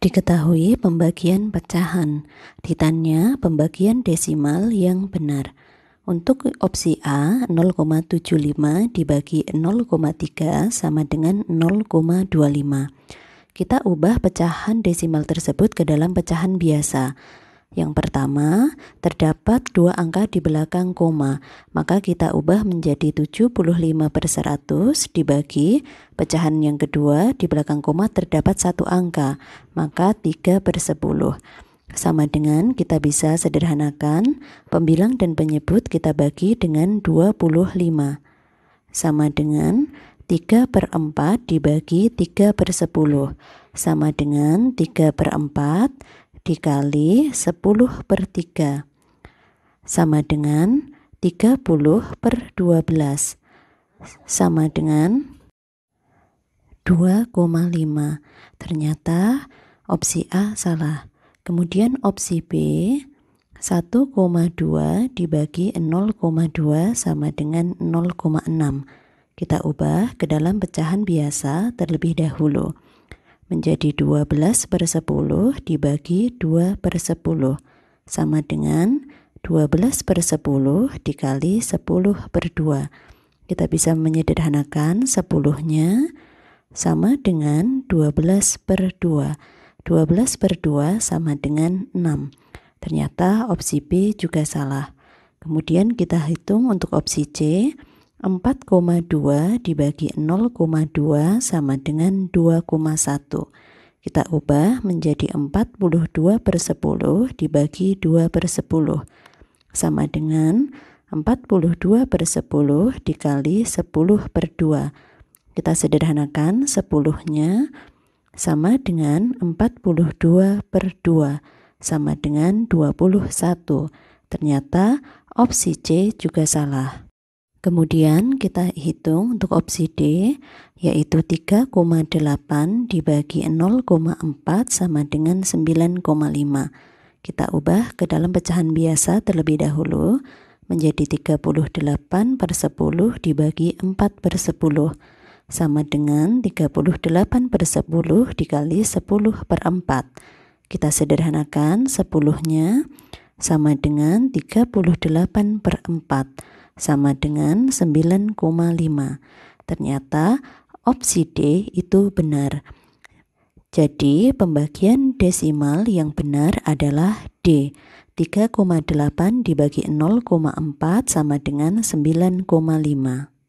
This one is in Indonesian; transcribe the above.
Diketahui pembagian pecahan, ditanya pembagian desimal yang benar. Untuk opsi A, 0,75 dibagi 0,3 sama dengan 0,25. Kita ubah pecahan desimal tersebut ke dalam pecahan biasa. Yang pertama, terdapat dua angka di belakang koma, maka kita ubah menjadi 75 per 100 dibagi pecahan yang kedua di belakang koma terdapat satu angka, maka 3 per 10. Sama dengan kita bisa sederhanakan, pembilang dan penyebut kita bagi dengan 25. Sama dengan 3 per 4 dibagi 3 per 10 sama dengan 3 per 4 dikali 10 per 3 sama dengan 30 per 12 sama dengan 2,5 ternyata opsi A salah kemudian opsi B 1,2 dibagi 0,2 sama dengan 0,6 kita ubah ke dalam pecahan biasa terlebih dahulu. Menjadi 12 per 10 dibagi 2 per 10 sama dengan 12 per 10 dikali 10 per 2. Kita bisa menyederhanakan 10-nya sama dengan 12 per 2. 12 per 2 sama dengan 6. Ternyata opsi B juga salah. Kemudian kita hitung untuk opsi C. 4,2 dibagi 0,2 sama dengan 2,1. Kita ubah menjadi 42 per 10 dibagi 2 per 10. Sama dengan 42 per 10 dikali 10 per 2. Kita sederhanakan 10-nya sama dengan 42 per 2 sama dengan 21. Ternyata opsi C juga salah. Kemudian kita hitung untuk opsi D yaitu 3,8 dibagi 0,4 sama dengan 9,5. Kita ubah ke dalam pecahan biasa terlebih dahulu menjadi 38 per 10 dibagi 4 per 10 sama dengan 38 per 10 dikali 10 per 4. Kita sederhanakan 10-nya sama dengan 38 per 4 sama dengan 9,5. Ternyata opsi D itu benar. Jadi pembagian desimal yang benar adalah D. 3,8 dibagi 0,4 sama dengan 9,5.